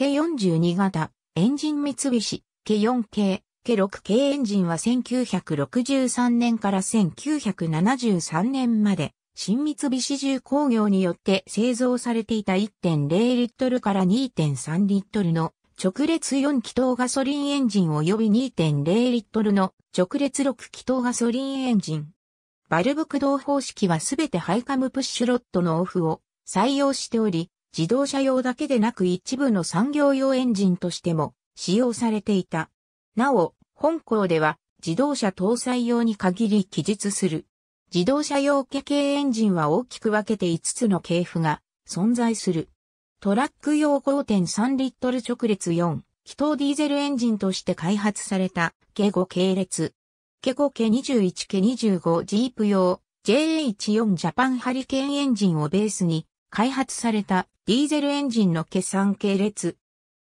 K42 型、エンジン三菱、K4 系、K6 系エンジンは1963年から1973年まで、新三菱重工業によって製造されていた1.0リットルから2.3リットルの直列4気筒ガソリンエンジン及び2.0リットルの直列6気筒ガソリンエンジン。バルブ駆動方式はすべてハイカムプッシュロットのオフを採用しており、自動車用だけでなく一部の産業用エンジンとしても使用されていた。なお、本校では自動車搭載用に限り記述する。自動車用家系エンジンは大きく分けて5つの系譜が存在する。トラック用5.3リットル直列4、気筒ディーゼルエンジンとして開発された、ケゴ系列。ケゴ系21系25ジープ用、JH4 ジャパンハリケーンエンジンをベースに、開発されたディーゼルエンジンの計算系列、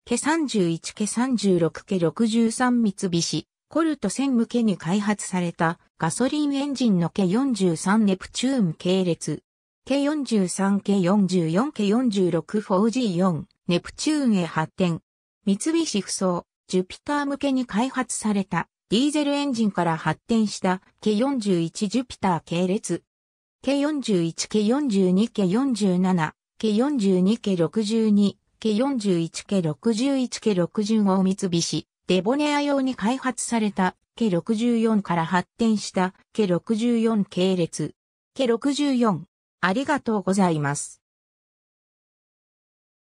ケ31ケ36ケ63三菱、コルト1000向けに開発されたガソリンエンジンのケ43ネプチューン系列、ケ43ケ44ケ 46-4G4 ネプチューンへ発展。三菱不走、ジュピター向けに開発されたディーゼルエンジンから発展したケ41ジュピター系列、計41計42計47計42計62計41計61計65三菱、デボネア用に開発された計64から発展した計64系列。計64。ありがとうございます。